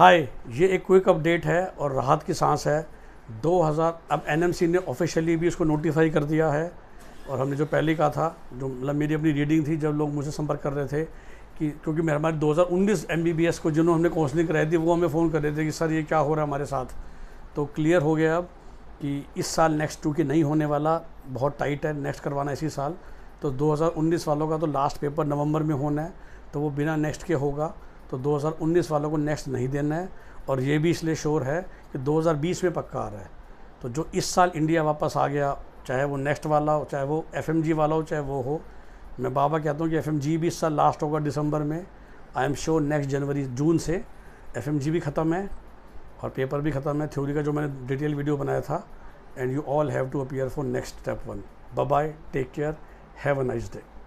हाय ये एक quick update है और राहत की सांस है 2000 अब एनएमसी ने ऑफिशियली भी इसको नोटिफाई कर दिया है और हमने जो पहले कहा था जो मतलब मेरी अपनी रीडिंग थी जब लोग मुझे संपर्क कर रहे थे कि क्योंकि मेरे हमारे 2019 एमबीबीएस को जिन्होंने हमने काउंसलिंग कराई थी वो हमें फ़ोन कर रहे थे कि सर ये क्या हो रहा है हमारे साथ तो क्लियर हो गया अब कि इस साल नेक्स्ट टू के नहीं होने वाला बहुत टाइट है नेक्स्ट करवाना इसी साल तो 2019 वालों का तो लास्ट पेपर नवंबर में होना है तो वो बिना नेक्स्ट के होगा तो 2019 वालों को नेक्स्ट नहीं देना है और ये भी इसलिए शोर है कि 2020 में पक्का आ रहा है तो जो इस साल इंडिया वापस आ गया चाहे वो नेक्स्ट वाला हो चाहे वो एफ वाला हो चाहे वो हो मैं बाबा कहता हूँ कि एफ भी इस साल लास्ट होगा दिसंबर में I am sure next January जून से एफ भी ख़त्म है और पेपर भी ख़त्म है थ्योरी का जो मैंने डिटेल वीडियो बनाया था and you all have to appear for next step one bye take care have a nice day